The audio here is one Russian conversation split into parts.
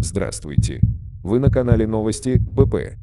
Здравствуйте! Вы на канале новости ПП.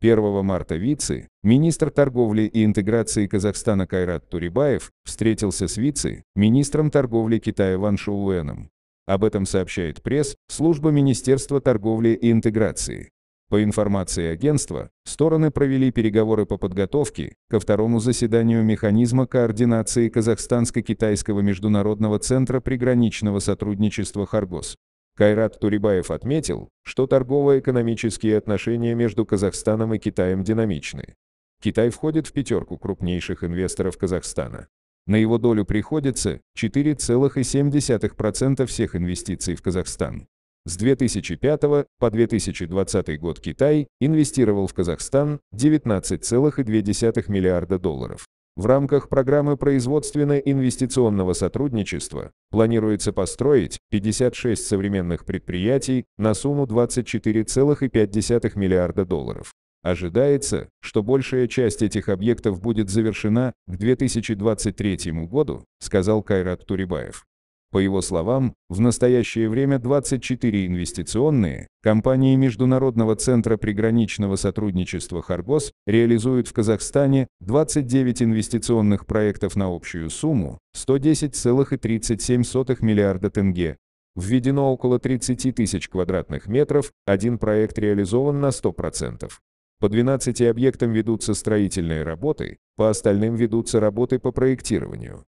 1 марта вице, министр торговли и интеграции Казахстана Кайрат Турибаев, встретился с вице, министром торговли Китая Ван Шоуэном. Об этом сообщает пресс, служба Министерства торговли и интеграции. По информации агентства, стороны провели переговоры по подготовке ко второму заседанию механизма координации Казахстанско-Китайского международного центра приграничного сотрудничества «Харгос». Кайрат Турибаев отметил, что торгово-экономические отношения между Казахстаном и Китаем динамичны. Китай входит в пятерку крупнейших инвесторов Казахстана. На его долю приходится 4,7% всех инвестиций в Казахстан. С 2005 по 2020 год Китай инвестировал в Казахстан 19,2 миллиарда долларов. В рамках программы производственно-инвестиционного сотрудничества планируется построить 56 современных предприятий на сумму 24,5 миллиарда долларов. Ожидается, что большая часть этих объектов будет завершена к 2023 году, сказал Кайрат Турибаев. По его словам, в настоящее время 24 инвестиционные компании Международного центра приграничного сотрудничества «Харгос» реализуют в Казахстане 29 инвестиционных проектов на общую сумму 110,37 миллиарда тенге. Введено около 30 тысяч квадратных метров, один проект реализован на 100%. По 12 объектам ведутся строительные работы, по остальным ведутся работы по проектированию.